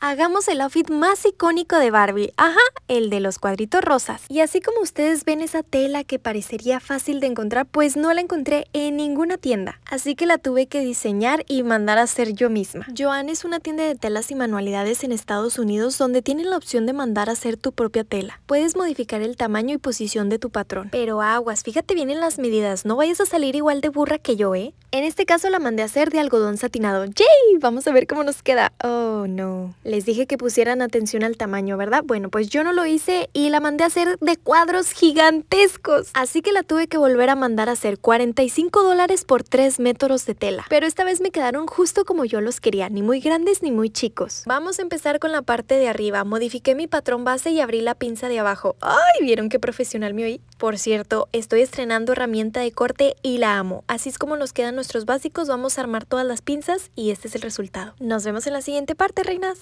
Hagamos el outfit más icónico de Barbie, ajá, el de los cuadritos rosas. Y así como ustedes ven esa tela que parecería fácil de encontrar, pues no la encontré en ninguna tienda. Así que la tuve que diseñar y mandar a hacer yo misma. Joanne es una tienda de telas y manualidades en Estados Unidos donde tienen la opción de mandar a hacer tu propia tela. Puedes modificar el tamaño y posición de tu patrón. Pero aguas, fíjate bien en las medidas, no vayas a salir igual de burra que yo, ¿eh? En este caso la mandé a hacer de algodón satinado. ¡Yay! Vamos a ver cómo nos queda. Oh, no. Les dije que pusieran atención al tamaño, ¿verdad? Bueno, pues yo no lo hice y la mandé a hacer de cuadros gigantescos. Así que la tuve que volver a mandar a hacer 45 dólares por 3 metros de tela. Pero esta vez me quedaron justo como yo los quería, ni muy grandes ni muy chicos. Vamos a empezar con la parte de arriba. Modifiqué mi patrón base y abrí la pinza de abajo. ¡Ay! ¿Vieron qué profesional me oí? Por cierto, estoy estrenando herramienta de corte y la amo. Así es como nos quedan nuestros básicos, vamos a armar todas las pinzas y este es el resultado. Nos vemos en la siguiente parte, reinas.